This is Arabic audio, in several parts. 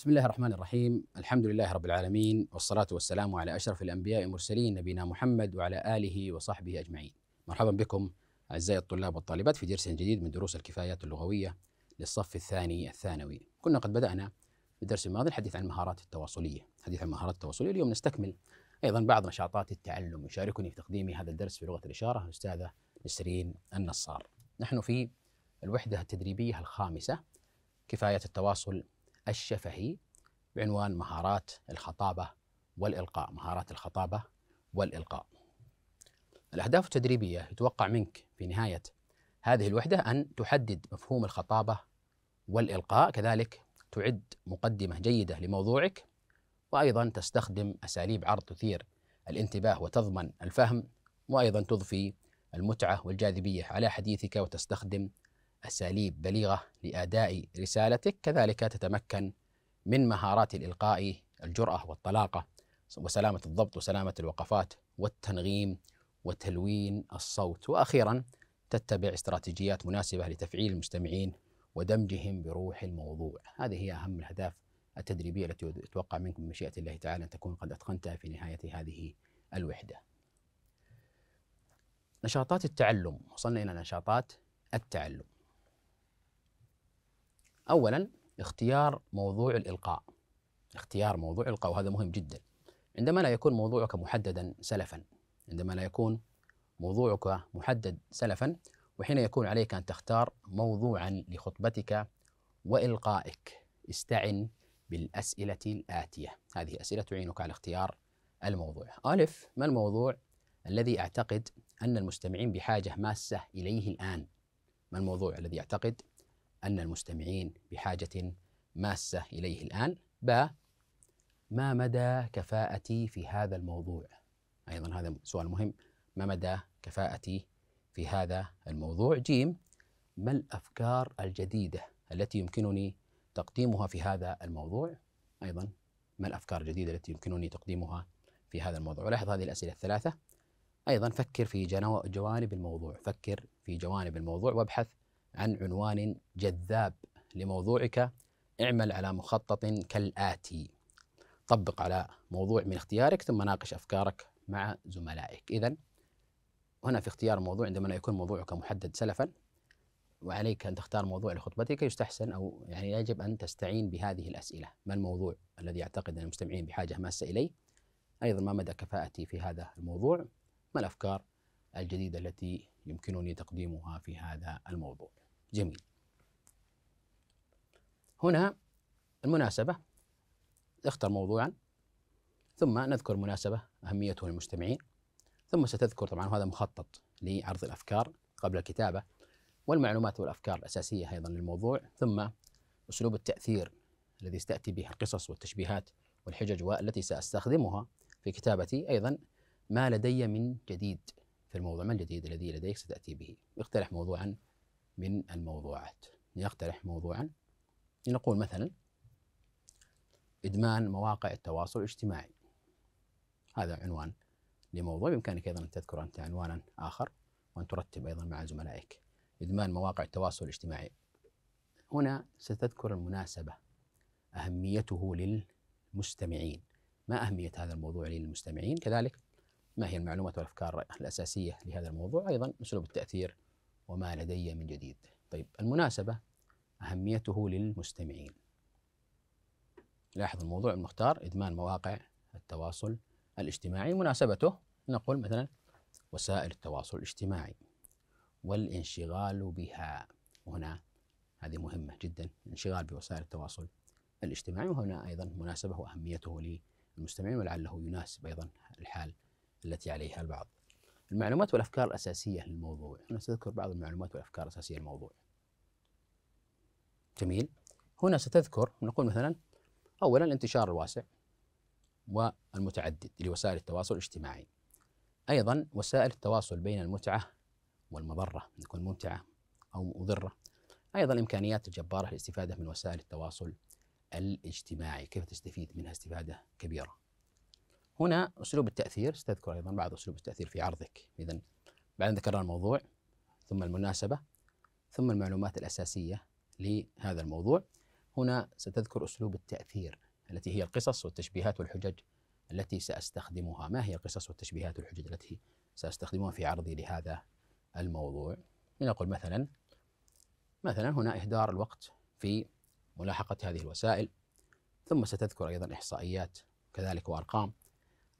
بسم الله الرحمن الرحيم الحمد لله رب العالمين والصلاة والسلام على أشرف الأنبياء والمرسلين نبينا محمد وعلى آله وصحبه أجمعين مرحبا بكم أعزائي الطلاب والطالبات في درس جديد من دروس الكفايات اللغوية للصف الثاني الثانوي كنا قد بدأنا في الدرس الماضي الحديث عن المهارات التواصلية الحديث عن المهارات التواصلية اليوم نستكمل أيضا بعض نشاطات التعلم يشاركني في تقديم هذا الدرس في لغة الإشارة الأستاذة نسرين النصار نحن في الوحدة التدريبية الخامسة كفاية التواصل الشفهي بعنوان مهارات الخطابة والإلقاء مهارات الخطابة والإلقاء الأهداف التدريبية يتوقع منك في نهاية هذه الوحدة أن تحدد مفهوم الخطابة والإلقاء كذلك تعد مقدمة جيدة لموضوعك وأيضا تستخدم أساليب عرض تثير الانتباه وتضمن الفهم وأيضا تضفي المتعة والجاذبية على حديثك وتستخدم أساليب بليغة لأداء رسالتك كذلك تتمكن من مهارات الإلقاء الجرأة والطلاقة وسلامة الضبط وسلامة الوقفات والتنغيم وتلوين الصوت وأخيرا تتبع استراتيجيات مناسبة لتفعيل المستمعين ودمجهم بروح الموضوع هذه هي أهم الأهداف التدريبية التي أتوقع منكم بمشيئة الله تعالى أن تكون قد أتقنتها في نهاية هذه الوحدة نشاطات التعلم وصلنا إلى نشاطات التعلم اولا اختيار موضوع الالقاء اختيار موضوع الالقاء وهذا مهم جدا عندما لا يكون موضوعك محددا سلفا عندما لا يكون موضوعك محدد سلفا وحين يكون عليك ان تختار موضوعا لخطبتك والقائك استعن بالاسئله الاتيه هذه اسئله تعينك على اختيار الموضوع الف ما الموضوع الذي اعتقد ان المستمعين بحاجه ماسه اليه الان ما الموضوع الذي اعتقد أن المستمعين بحاجة ماسة إليه الآن ب ما مدى كفاءتي في هذا الموضوع أيضا هذا سؤال مهم ما مدى كفاءتي في هذا الموضوع جيم ما الأفكار الجديدة التي يمكنني تقديمها في هذا الموضوع أيضا ما الأفكار الجديدة التي يمكنني تقديمها في هذا الموضوع لاحظ هذه الأسئلة الثلاثة أيضا فكر في جوانب الموضوع فكر في جوانب الموضوع وابحث عن عنوان جذاب لموضوعك اعمل على مخطط كالآتي طبق على موضوع من اختيارك ثم ناقش أفكارك مع زملائك إذا هنا في اختيار موضوع عندما يكون موضوعك محدد سلفا وعليك أن تختار موضوع لخطبتك يستحسن أو يعني يجب أن تستعين بهذه الأسئلة ما الموضوع الذي أعتقد أن المستمعين بحاجة ماسة إليه أيضا ما مدى كفاءتي في هذا الموضوع ما الأفكار الجديدة التي يمكنني تقديمها في هذا الموضوع جميل هنا المناسبة اختر موضوعا ثم نذكر مناسبة أهميته للمستمعين ثم ستذكر طبعا هذا مخطط لعرض الأفكار قبل الكتابة والمعلومات والأفكار الأساسية أيضا للموضوع ثم أسلوب التأثير الذي ستأتي به القصص والتشبيهات والحجج والتي سأستخدمها في كتابتي أيضا ما لدي من جديد في الموضوع ما الجديد الذي لديك ستأتي به اقترح موضوعا من الموضوعات يقترح موضوعا لنقول مثلا إدمان مواقع التواصل الاجتماعي هذا عنوان لموضوع بإمكانك أيضا أن تذكر أنت عنوانا آخر وأن ترتب أيضا مع زملائك إدمان مواقع التواصل الاجتماعي هنا ستذكر المناسبة أهميته للمستمعين ما أهمية هذا الموضوع للمستمعين كذلك ما هي المعلومات والأفكار الأساسية لهذا الموضوع أيضا أسلوب التأثير وما لدي من جديد طيب المناسبة أهميته للمستمعين لاحظ الموضوع المختار إدمان مواقع التواصل الاجتماعي مناسبته نقول مثلا وسائل التواصل الاجتماعي والانشغال بها هنا هذه مهمة جدا الانشغال بوسائل التواصل الاجتماعي وهنا أيضا مناسبة وأهميته للمستمعين ولعله يناسب أيضا الحال التي عليها البعض المعلومات والأفكار الأساسية للموضوع هنا ستذكر بعض المعلومات والأفكار الأساسية للموضوع جميل هنا ستذكر نقول مثلا أولا الانتشار الواسع والمتعدد لوسائل التواصل الاجتماعي أيضا وسائل التواصل بين المتعة والمضرة تكون ممتعة أو مضرة أيضا الإمكانيات الجبارة للاستفادة من وسائل التواصل الاجتماعي كيف تستفيد منها استفادة كبيرة هنا اسلوب التاثير ستذكر ايضا بعض اسلوب التاثير في عرضك اذا بعد ذكرنا الموضوع ثم المناسبه ثم المعلومات الاساسيه لهذا الموضوع هنا ستذكر اسلوب التاثير التي هي القصص والتشبيهات والحجج التي ساستخدمها ما هي القصص والتشبيهات والحجج التي ساستخدمها في عرضي لهذا الموضوع لنقل مثلا مثلا هنا اهدار الوقت في ملاحقه هذه الوسائل ثم ستذكر ايضا احصائيات كذلك وارقام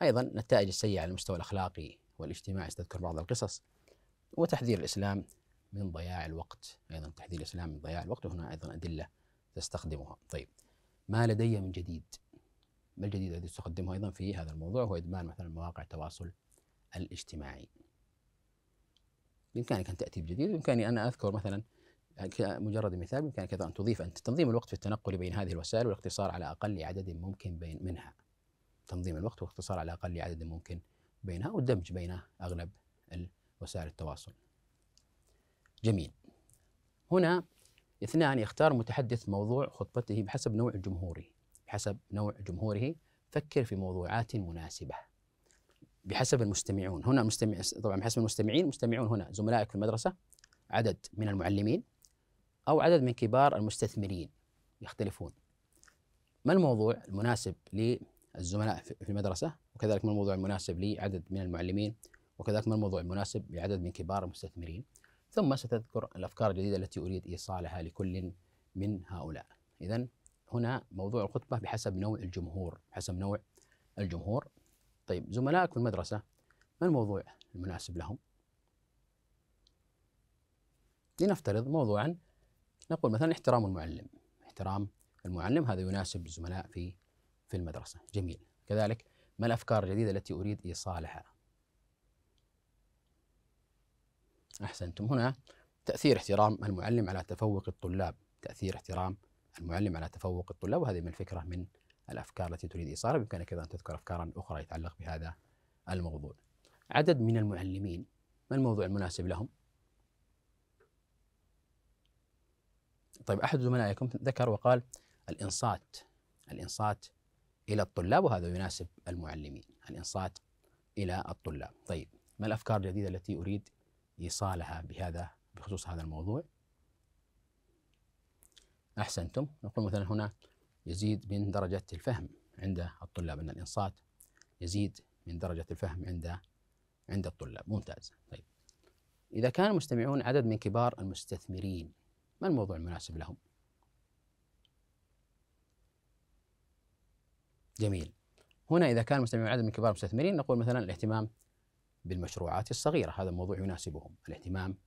أيضا النتائج السيئة على المستوى الأخلاقي والاجتماعي استذكر بعض القصص وتحذير الإسلام من ضياع الوقت أيضا تحذير الإسلام من ضياع الوقت وهنا أيضا أدلة تستخدمها طيب ما لدي من جديد ما الجديد الذي تقدمه أيضا في هذا الموضوع هو إدمان مثلا مواقع التواصل الاجتماعي بإمكانك أن تأتي بجديد بامكاني أنا أذكر مثلا مجرد مثال بإمكانك أيضا أن تضيف أن تنظيم الوقت في التنقل بين هذه الوسائل والاقتصار على أقل عدد ممكن بين منها تنظيم الوقت واختصار على أقل عدد ممكن بينها والدمج بين أغلب وسائل التواصل جميل هنا اثنان يختار متحدث موضوع خطبته بحسب نوع جمهوره بحسب نوع جمهوره فكر في موضوعات مناسبة بحسب المستمعون هنا المستمع طبعا بحسب المستمعين مستمعون هنا زملائك في المدرسة عدد من المعلمين أو عدد من كبار المستثمرين يختلفون ما الموضوع المناسب الزملاء في المدرسة وكذلك ما الموضوع المناسب لعدد من المعلمين وكذلك ما الموضوع المناسب لعدد من كبار المستثمرين ثم ستذكر الأفكار الجديدة التي أريد إيصالها لكل من هؤلاء إذا هنا موضوع الخطبة بحسب نوع الجمهور بحسب نوع الجمهور طيب زملائك في المدرسة ما الموضوع المناسب لهم لنفترض موضوعا نقول مثلا احترام المعلم احترام المعلم هذا يناسب الزملاء في في المدرسة جميل كذلك ما الأفكار الجديدة التي أريد إيصالها أحسنتم هنا تأثير احترام المعلم على تفوق الطلاب تأثير احترام المعلم على تفوق الطلاب وهذه من الفكرة من الأفكار التي تريد إيصالها بإمكانك أن تذكر أفكارا أخرى يتعلق بهذا الموضوع عدد من المعلمين ما الموضوع المناسب لهم طيب أحد زملائكم ذكر وقال الإنصات الإنصات الى الطلاب وهذا يناسب المعلمين الانصات الى الطلاب طيب ما الافكار الجديده التي اريد ايصالها بهذا بخصوص هذا الموضوع احسنتم نقول مثلا هنا يزيد من درجه الفهم عند الطلاب ان الانصات يزيد من درجه الفهم عند عند الطلاب ممتاز طيب اذا كان المستمعون عدد من كبار المستثمرين ما الموضوع المناسب لهم جميل هنا إذا كان المستثمرين عدد من كبار المستثمرين نقول مثلا الاهتمام بالمشروعات الصغيرة هذا موضوع يناسبهم الاهتمام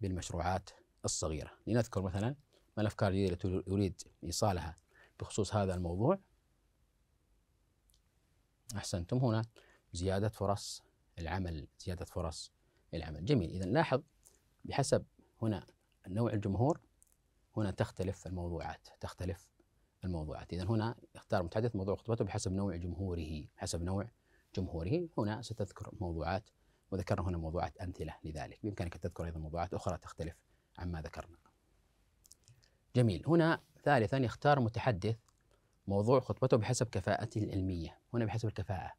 بالمشروعات الصغيرة لنذكر مثلا ما الأفكار الجديدة التي أريد إيصالها بخصوص هذا الموضوع أحسنتم هنا زيادة فرص العمل زيادة فرص العمل جميل إذا لاحظ بحسب هنا نوع الجمهور هنا تختلف الموضوعات تختلف الموضوعات إذا هنا اختار متحدث موضوع خطبته بحسب نوع جمهوره حسب نوع جمهوره هنا ستذكر موضوعات وذكرنا هنا موضوعات أمثلة لذلك بإمكانك أن تذكر أيضا موضوعات أخرى تختلف عما ذكرنا جميل هنا ثالثا يختار متحدث موضوع خطبته بحسب كفاءته العلمية هنا بحسب الكفاءة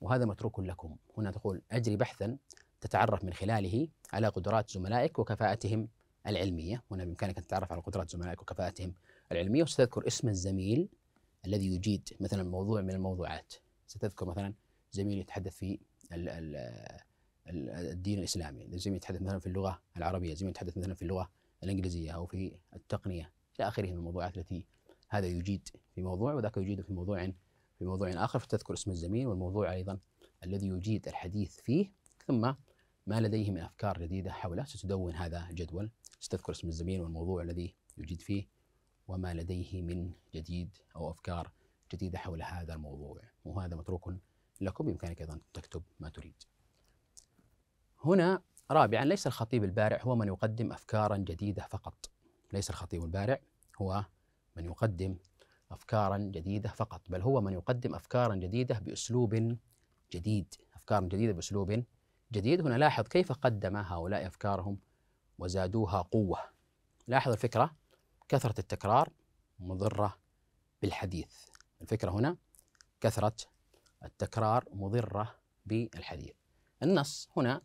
وهذا متروك لكم هنا تقول أجري بحثا تتعرف من خلاله على قدرات زملائك وكفاءتهم العلمية هنا بإمكانك أن تتعرف على قدرات زملائك وكفاءتهم العلميه وستذكر اسم الزميل الذي يجيد مثلا موضوع من الموضوعات ستذكر مثلا زميل يتحدث في الـ الـ الدين الاسلامي، زميل يتحدث مثلا في اللغه العربيه، زميل يتحدث مثلا في اللغه الانجليزيه او في التقنيه الى اخره من الموضوعات التي هذا يجيد في موضوع وذاك يجيد في موضوع في موضوع اخر فتذكر اسم الزميل والموضوع ايضا الذي يجيد الحديث فيه ثم ما لديه من افكار جديده حوله ستدون هذا الجدول ستذكر اسم الزميل والموضوع الذي يجيد فيه وما لديه من جديد أو أفكار جديدة حول هذا الموضوع وهذا متروك لكم بإمكانك أيضا تكتب ما تريد هنا رابعا ليس الخطيب البارع هو من يقدم أفكارا جديدة فقط ليس الخطيب البارع هو من يقدم أفكارا جديدة فقط بل هو من يقدم أفكارا جديدة بأسلوب جديد أفكار جديدة بأسلوب جديد هنا لاحظ كيف قدم هؤلاء أفكارهم وزادوها قوة لاحظ الفكرة كثرة التكرار مضرة بالحديث الفكرة هنا كثرة التكرار مضرة بالحديث النص هنا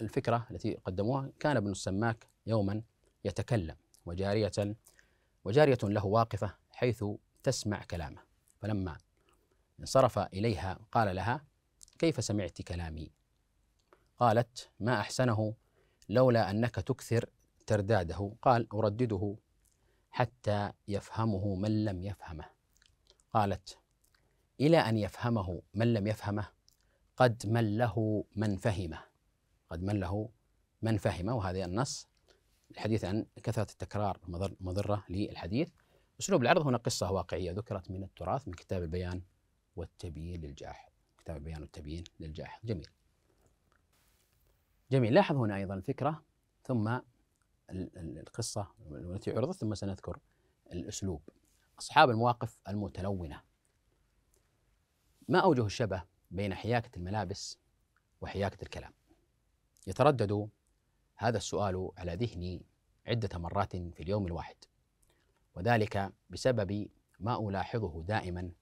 الفكرة التي قدموها كان ابن السماك يوما يتكلم وجارية وجارية له واقفة حيث تسمع كلامه فلما انصرف إليها قال لها كيف سمعت كلامي قالت ما أحسنه لولا أنك تكثر ترداده قال أردده حتى يفهمه من لم يفهمه قالت الى ان يفهمه من لم يفهمه قد من له من فهمه قد من له من فهمه وهذا النص الحديث عن كثره التكرار مضره للحديث اسلوب العرض هنا قصه واقعيه ذكرت من التراث من كتاب البيان والتبيين للجاحظ كتاب البيان والتبيين للجاحظ جميل جميل لاحظ هنا ايضا الفكره ثم القصة التي عرضت ثم سنذكر الأسلوب أصحاب المواقف المتلونة ما أوجه الشبه بين حياكة الملابس وحياكة الكلام يتردد هذا السؤال على ذهني عدة مرات في اليوم الواحد وذلك بسبب ما ألاحظه دائما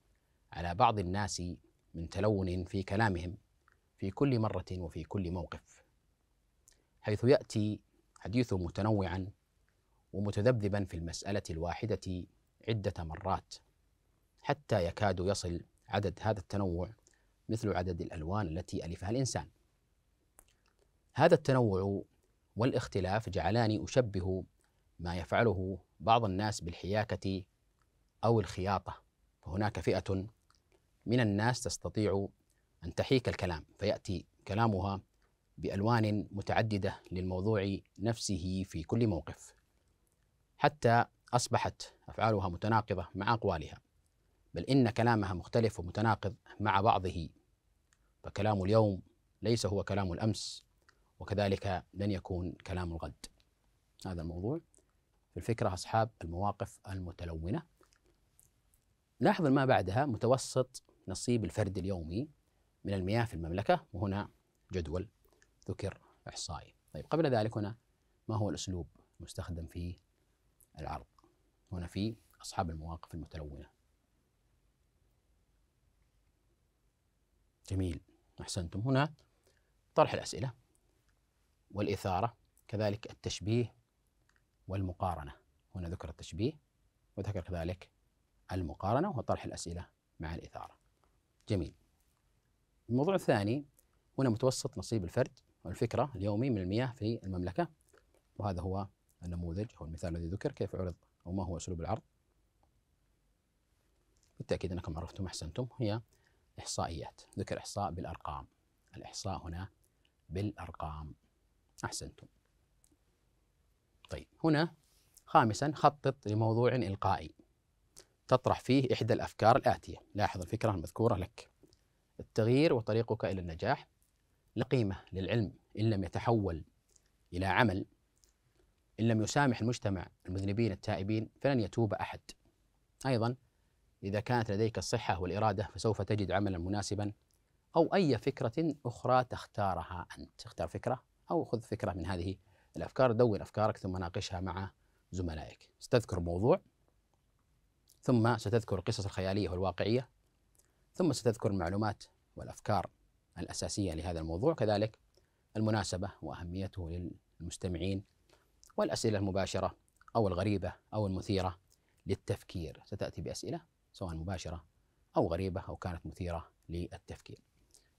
على بعض الناس من تلون في كلامهم في كل مرة وفي كل موقف حيث يأتي حديثه متنوعا ومتذبذبا في المسألة الواحدة عدة مرات حتى يكاد يصل عدد هذا التنوع مثل عدد الألوان التي ألفها الإنسان هذا التنوع والاختلاف جعلاني أشبه ما يفعله بعض الناس بالحياكة أو الخياطة فهناك فئة من الناس تستطيع أن تحيك الكلام فيأتي كلامها بألوان متعددة للموضوع نفسه في كل موقف حتى أصبحت أفعالها متناقضة مع أقوالها بل إن كلامها مختلف ومتناقض مع بعضه فكلام اليوم ليس هو كلام الأمس وكذلك لن يكون كلام الغد هذا الموضوع في الفكرة أصحاب المواقف المتلونة لاحظ ما بعدها متوسط نصيب الفرد اليومي من المياه في المملكة وهنا جدول ذكر إحصائي طيب قبل ذلك هنا ما هو الأسلوب المستخدم في العرض هنا في أصحاب المواقف المتلونة جميل أحسنتم هنا طرح الأسئلة والإثارة كذلك التشبيه والمقارنة هنا ذكر التشبيه وذكر كذلك المقارنة وطرح الأسئلة مع الإثارة جميل الموضوع الثاني هنا متوسط نصيب الفرد الفكرة اليومي من المياه في المملكة وهذا هو النموذج أو المثال الذي ذكر كيف عرض أو ما هو أسلوب العرض بالتأكيد أنكم عرفتم أحسنتم هي إحصائيات ذكر إحصاء بالأرقام الإحصاء هنا بالأرقام أحسنتم طيب هنا خامسا خطط لموضوع إلقائي تطرح فيه إحدى الأفكار الآتية لاحظ الفكرة المذكورة لك التغيير وطريقك إلى النجاح لا قيمة للعلم إن لم يتحول إلى عمل إن لم يسامح المجتمع المذنبين التائبين فلن يتوب أحد أيضا إذا كانت لديك الصحة والإرادة فسوف تجد عملا مناسبا أو أي فكرة أخرى تختارها أنت اختار فكرة أو خذ فكرة من هذه الأفكار دون أفكارك ثم ناقشها مع زملائك ستذكر موضوع ثم ستذكر القصص الخيالية والواقعية ثم ستذكر المعلومات والأفكار الأساسية لهذا الموضوع كذلك المناسبة وأهميته للمستمعين والأسئلة المباشرة أو الغريبة أو المثيرة للتفكير ستأتي بأسئلة سواء مباشرة أو غريبة أو كانت مثيرة للتفكير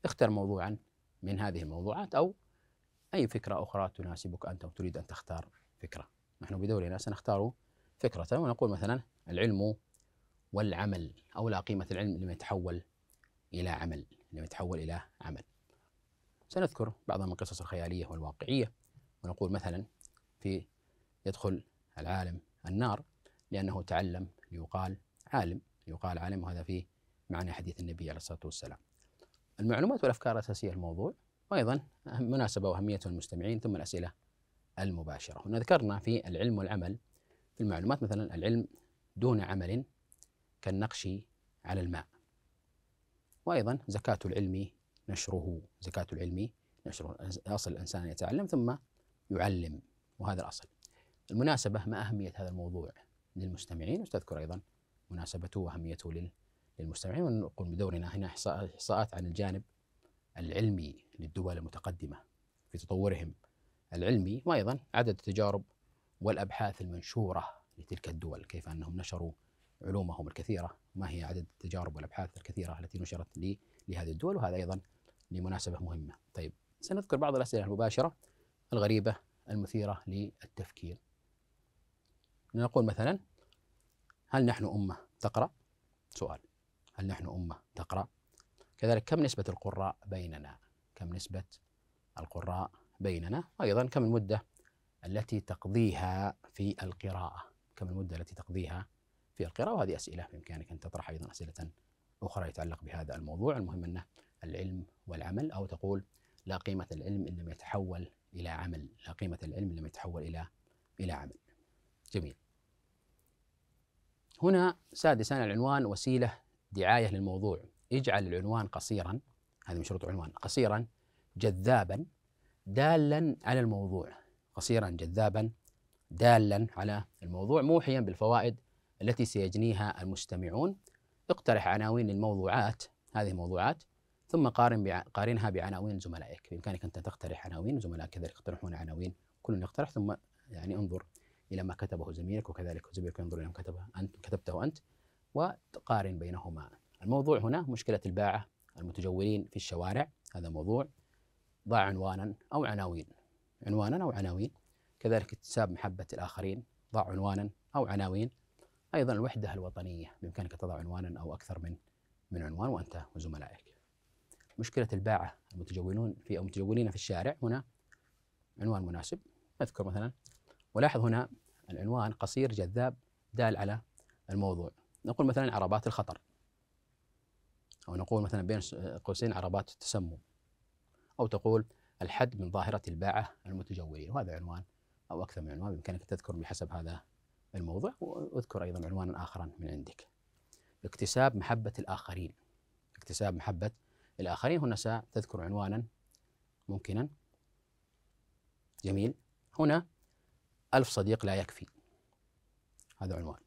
اختر موضوعا من هذه الموضوعات أو أي فكرة أخرى تناسبك أنت وتريد أن تختار فكرة نحن بدورنا سنختار فكرة ونقول مثلا العلم والعمل أو لا قيمة العلم لما يتحول إلى عمل لم يتحول الى عمل. سنذكر بعض من القصص الخياليه والواقعيه ونقول مثلا في يدخل العالم النار لانه تعلم ليقال عالم، ليقال عالم وهذا فيه معنى حديث النبي عليه الصلاه والسلام. المعلومات والافكار الاساسيه الموضوع وايضا مناسبه واهميه المستمعين ثم الاسئله المباشره. هنا ذكرنا في العلم والعمل في المعلومات مثلا العلم دون عمل كالنقش على الماء وأيضا زكاة العلم نشره زكاة العلم نشره أصل الإنسان يتعلم ثم يعلم وهذا الأصل المناسبة ما أهمية هذا الموضوع للمستمعين وستذكر أيضا مناسبته وأهميته للمستمعين ونقوم بدورنا هنا إحصاءات عن الجانب العلمي للدول المتقدمة في تطورهم العلمي وأيضا عدد التجارب والأبحاث المنشورة لتلك الدول كيف أنهم نشروا علومهم الكثيرة ما هي عدد التجارب والأبحاث الكثيرة التي نشرت لي لهذه الدول وهذا أيضا لمناسبة مهمة طيب سنذكر بعض الأسئلة المباشرة الغريبة المثيرة للتفكير نقول مثلا هل نحن أمة تقرأ؟ سؤال هل نحن أمة تقرأ؟ كذلك كم نسبة القراء بيننا؟ كم نسبة القراء بيننا؟ وأيضا كم المدة التي تقضيها في القراءة؟ كم المدة التي تقضيها في القراءة وهذه أسئلة بإمكانك أن تطرح أيضا أسئلة أخرى يتعلق بهذا الموضوع المهم أنه العلم والعمل أو تقول لا قيمة العلم إن لم يتحول إلى عمل لا قيمة العلم إن لم يتحول إلى إلى عمل جميل هنا سادسا العنوان وسيلة دعاية للموضوع اجعل العنوان قصيرا هذا من شروط العنوان قصيرا جذابا دالا على الموضوع قصيرا جذابا دالا على الموضوع موحيا بالفوائد التي سيجنيها المستمعون اقترح عناوين للموضوعات هذه موضوعات ثم قارن قارنها بعناوين زملائك بامكانك انت تقترح عناوين وزملائك كذلك يقترحون عناوين كل يقترح ثم يعني انظر الى ما كتبه زميلك وكذلك زميلك ينظر الى ما كتبه انت كتبته انت وتقارن بينهما الموضوع هنا مشكله الباعه المتجولين في الشوارع هذا موضوع ضع عنوانا او عناوين عنوانا او عناوين كذلك اكتساب محبه الاخرين ضع عنوانا او عناوين ايضا الوحده الوطنيه بامكانك تضع عنوانا او اكثر من من عنوان وانت وزملائك. مشكله الباعه المتجولون في او المتجولين في الشارع هنا عنوان مناسب اذكر مثلا ولاحظ هنا العنوان قصير جذاب دال على الموضوع نقول مثلا عربات الخطر او نقول مثلا بين قوسين عربات التسمم او تقول الحد من ظاهره الباعه المتجولين وهذا عنوان او اكثر من عنوان بامكانك تذكر بحسب هذا الموضوع واذكر ايضا عنوانا اخرا من عندك. اكتساب محبه الاخرين. اكتساب محبه الاخرين هنا ستذكر عنوانا ممكنا. جميل. هنا ألف صديق لا يكفي. هذا عنوان.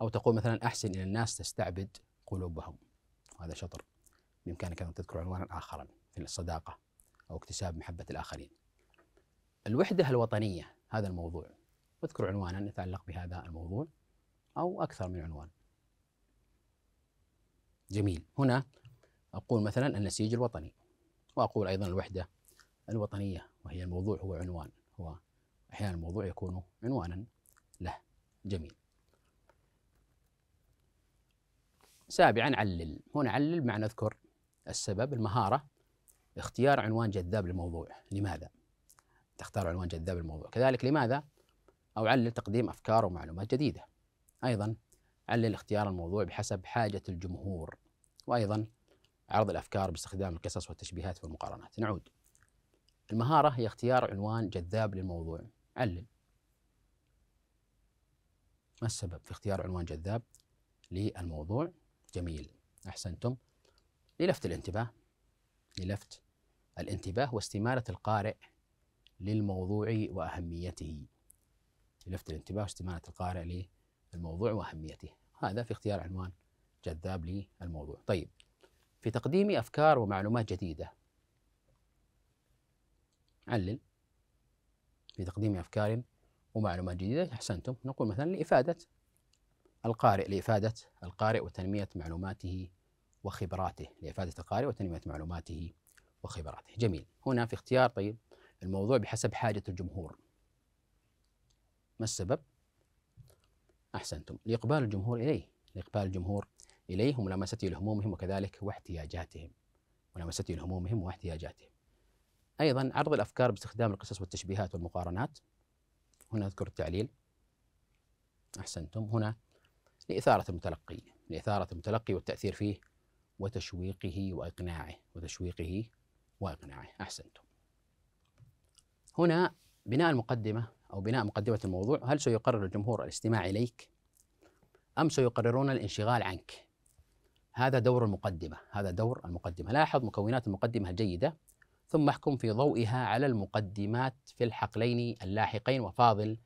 أو تقول مثلا أحسن إلى الناس تستعبد قلوبهم. هذا شطر. بإمكانك أن تذكر عنوانا آخرا في الصداقة أو اكتساب محبة الآخرين. الوحدة الوطنية هذا الموضوع اذكر عنوانا يتعلق بهذا الموضوع أو أكثر من عنوان جميل هنا أقول مثلا النسيج الوطني وأقول أيضا الوحدة الوطنية وهي الموضوع هو عنوان هو أحيانا الموضوع يكون عنوانا له جميل سابعا علل هنا علل بمعنى اذكر السبب المهارة اختيار عنوان جذاب للموضوع لماذا تختار عنوان جذاب للموضوع كذلك لماذا أو علل تقديم أفكار ومعلومات جديدة أيضا علل اختيار الموضوع بحسب حاجة الجمهور وأيضا عرض الأفكار باستخدام القصص والتشبيهات والمقارنات نعود المهارة هي اختيار عنوان جذاب للموضوع علل ما السبب في اختيار عنوان جذاب للموضوع جميل أحسنتم للفت الانتباه للفت الانتباه واستمالة القارئ للموضوع وأهميته لفت الانتباه واستمانة القارئ للموضوع وأهميته هذا في اختيار عنوان جذاب للموضوع طيب في تقديم أفكار ومعلومات جديدة علل في تقديم أفكار ومعلومات جديدة أحسنتم نقول مثلا لإفادة القارئ لإفادة القارئ وتنمية معلوماته وخبراته لإفادة القارئ وتنمية معلوماته وخبراته جميل هنا في اختيار طيب الموضوع بحسب حاجة الجمهور ما السبب؟ أحسنتم لإقبال الجمهور إليه لإقبال الجمهور إليه وملامسته لهمومهم وكذلك واحتياجاتهم ملامسته لهمومهم واحتياجاتهم أيضا عرض الأفكار باستخدام القصص والتشبيهات والمقارنات هنا أذكر التعليل أحسنتم هنا لإثارة المتلقي لإثارة المتلقي والتأثير فيه وتشويقه وإقناعه وتشويقه وإقناعه أحسنتم هنا بناء المقدمة أو بناء مقدمة الموضوع هل سيقرر الجمهور الاستماع إليك أم سيقررون الانشغال عنك هذا دور المقدمة هذا دور المقدمة لاحظ مكونات المقدمة الجيدة ثم احكم في ضوئها على المقدمات في الحقلين اللاحقين وفاضل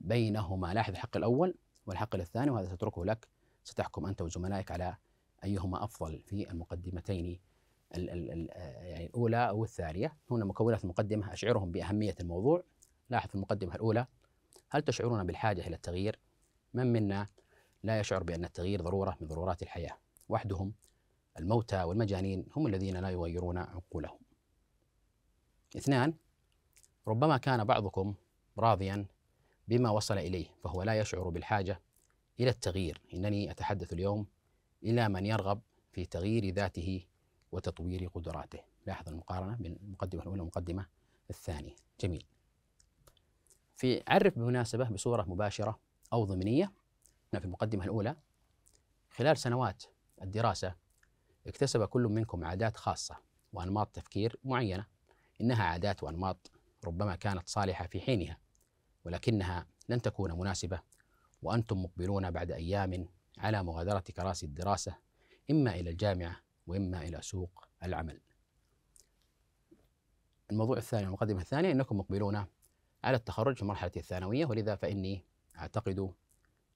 بينهما لاحظ الحق الأول والحقل الثاني وهذا سأتركه لك ستحكم أنت وزملائك على أيهما أفضل في المقدمتين يعني الأولى أو الثانية هنا مكونات المقدمة أشعرهم بأهمية الموضوع لاحظ في المقدمة الأولى هل تشعرون بالحاجة إلى التغيير؟ من منا لا يشعر بأن التغيير ضرورة من ضرورات الحياة وحدهم الموتى والمجانين هم الذين لا يغيرون عقولهم اثنان ربما كان بعضكم راضيا بما وصل إليه فهو لا يشعر بالحاجة إلى التغيير إنني أتحدث اليوم إلى من يرغب في تغيير ذاته وتطوير قدراته لاحظ المقارنة بين المقدمة الأولى والمقدمة الثانية جميل في عرف بالمناسبة بصورة مباشرة أو ضمنية هنا في المقدمة الأولى خلال سنوات الدراسة اكتسب كل منكم عادات خاصة وأنماط تفكير معينة إنها عادات وأنماط ربما كانت صالحة في حينها ولكنها لن تكون مناسبة وأنتم مقبلون بعد أيام على مغادرة كراسي الدراسة إما إلى الجامعة وإما إلى سوق العمل الموضوع الثاني المقدمة الثانية أنكم مقبلون على التخرج في مرحلة الثانوية ولذا فإني أعتقد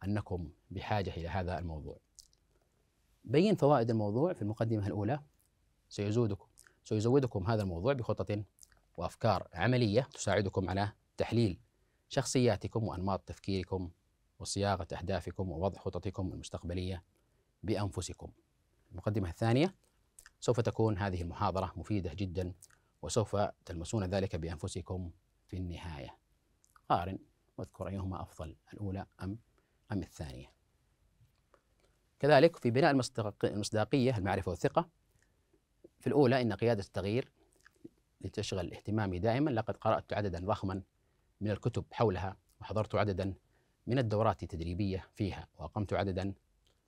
أنكم بحاجة إلى هذا الموضوع بين فوائد الموضوع في المقدمة الأولى سيزودكم سيزودكم هذا الموضوع بخطط وأفكار عملية تساعدكم على تحليل شخصياتكم وأنماط تفكيركم وصياغة أهدافكم ووضع خططكم المستقبلية بأنفسكم المقدمة الثانية سوف تكون هذه المحاضرة مفيدة جدا وسوف تلمسون ذلك بأنفسكم في النهاية قارن واذكر أيهما أفضل الأولى أم أم الثانية كذلك في بناء المصداقية المعرفة والثقة في الأولى إن قيادة التغيير لتشغل اهتمامي دائما لقد قرأت عددا ضخما من الكتب حولها وحضرت عددا من الدورات التدريبية فيها وأقمت عددا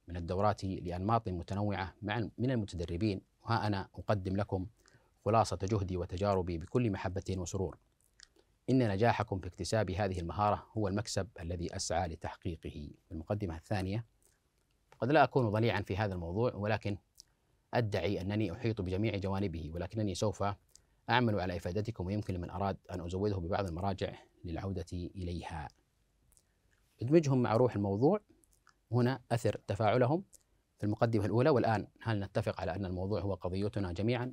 من الدورات لأنماط متنوعة مع من المتدربين وها أنا أقدم لكم خلاصة جهدي وتجاربي بكل محبة وسرور إن نجاحكم في اكتساب هذه المهارة هو المكسب الذي أسعى لتحقيقه في المقدمة الثانية قد لا أكون ضليعا في هذا الموضوع ولكن أدعي أنني أحيط بجميع جوانبه ولكنني سوف أعمل على إفادتكم ويمكن لمن أراد أن أزوده ببعض المراجع للعودة إليها ادمجهم مع روح الموضوع هنا أثر تفاعلهم في المقدمة الأولى والآن هل نتفق على أن الموضوع هو قضيتنا جميعا؟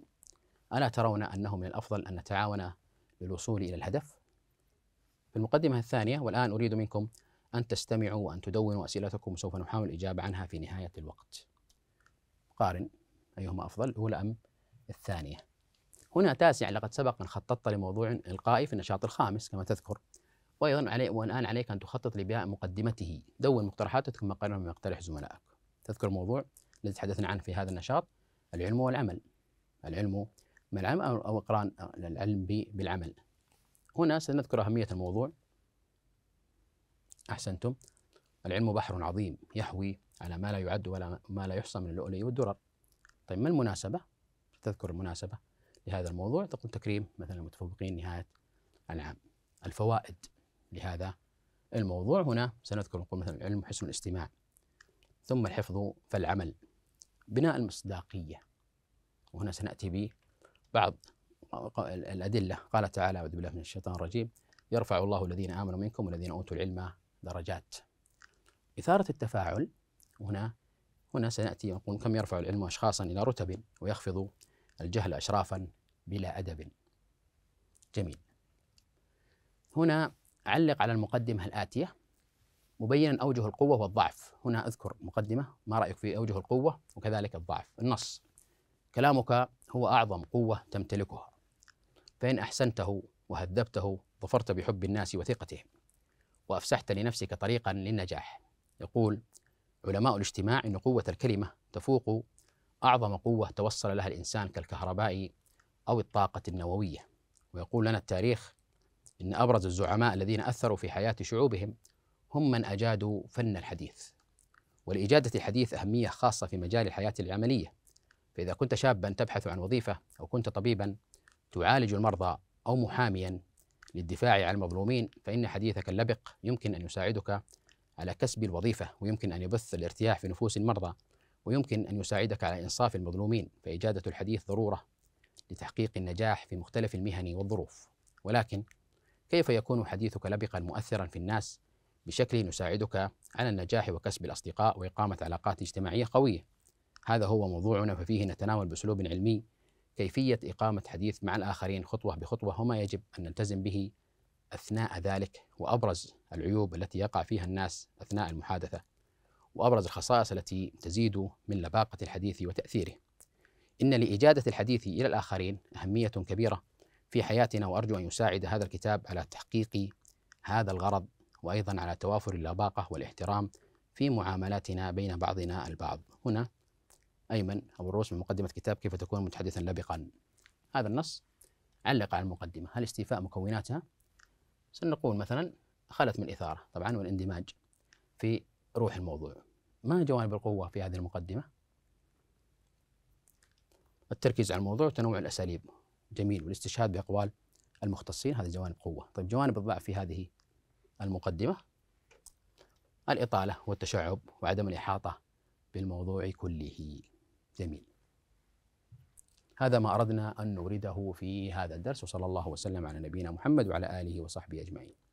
ألا ترون أنه من الأفضل أن نتعاون للوصول إلى الهدف؟ في المقدمة الثانية والآن أريد منكم أن تستمعوا وأن تدونوا أسئلتكم وسوف نحاول الإجابة عنها في نهاية الوقت قارن أيهما أفضل الأولى أم الثانية هنا تاسع لقد سبق أن خططت لموضوع إلقائي في النشاط الخامس كما تذكر وأيضا علي والآن عليك أن تخطط لبناء مقدمته دون مقترحاتك ثم قرر ما يقترح زملائك تذكر الموضوع الذي تحدثنا عنه في هذا النشاط العلم والعمل العلم ما العلم أو أقران العلم بالعمل هنا سنذكر أهمية الموضوع أحسنتم العلم بحر عظيم يحوي على ما لا يعد ولا ما لا يحصى من اللؤلؤ والدرر طيب ما المناسبة؟ تذكر المناسبة لهذا الموضوع تقول تكريم مثلا المتفوقين نهاية العام الفوائد لهذا الموضوع هنا سنذكر نقول مثلا العلم حسن الاستماع ثم الحفظ فالعمل بناء المصداقية وهنا سنأتي ببعض الأدلة قال تعالى أعوذ بالله من الشيطان الرجيم يرفع الله الذين آمنوا منكم والذين أوتوا العلم درجات إثارة التفاعل هنا هنا سنأتي ونقول كم يرفع العلم أشخاصا إلى رتب ويخفض الجهل أشرافا بلا أدب جميل هنا علق على المقدمة الآتية مبينا أوجه القوة والضعف هنا أذكر مقدمة ما رأيك في أوجه القوة وكذلك الضعف النص كلامك هو أعظم قوة تمتلكها فإن أحسنته وهذبته ظفرت بحب الناس وثقتهم وأفسحت لنفسك طريقا للنجاح يقول علماء الاجتماع أن قوة الكلمة تفوق أعظم قوة توصل لها الإنسان كالكهرباء أو الطاقة النووية ويقول لنا التاريخ إن أبرز الزعماء الذين أثروا في حياة شعوبهم هم من أجادوا فن الحديث ولإجادة الحديث أهمية خاصة في مجال الحياة العملية فإذا كنت شابا تبحث عن وظيفة أو كنت طبيبا تعالج المرضى أو محاميا للدفاع عن المظلومين فإن حديثك اللبق يمكن أن يساعدك على كسب الوظيفة ويمكن أن يبث الارتياح في نفوس المرضى ويمكن أن يساعدك على إنصاف المظلومين فإجادة الحديث ضرورة لتحقيق النجاح في مختلف المهن والظروف ولكن كيف يكون حديثك لبقا مؤثرا في الناس بشكل يساعدك على النجاح وكسب الأصدقاء وإقامة علاقات اجتماعية قوية هذا هو موضوعنا ففيه نتناول بأسلوب علمي كيفية إقامة حديث مع الآخرين خطوة بخطوة وما يجب أن نلتزم به أثناء ذلك وأبرز العيوب التي يقع فيها الناس أثناء المحادثة وأبرز الخصائص التي تزيد من لباقة الحديث وتأثيره إن لإجادة الحديث إلى الآخرين أهمية كبيرة في حياتنا وأرجو أن يساعد هذا الكتاب على تحقيق هذا الغرض وأيضا على توافر اللباقة والاحترام في معاملاتنا بين بعضنا البعض هنا أيمن أبو الروس من مقدمة كتاب كيف تكون متحدثا لبقا هذا النص علق على المقدمة هل استيفاء مكوناتها سنقول مثلا خلت من إثارة طبعا والاندماج في روح الموضوع ما جوانب القوة في هذه المقدمة التركيز على الموضوع وتنوع الأساليب جميل والاستشهاد بأقوال المختصين هذه جوانب قوة طيب جوانب الضعف في هذه المقدمة الإطالة والتشعب وعدم الإحاطة بالموضوع كله جميل هذا ما أردنا أن نورده في هذا الدرس وصلى الله وسلم على نبينا محمد وعلى آله وصحبه أجمعين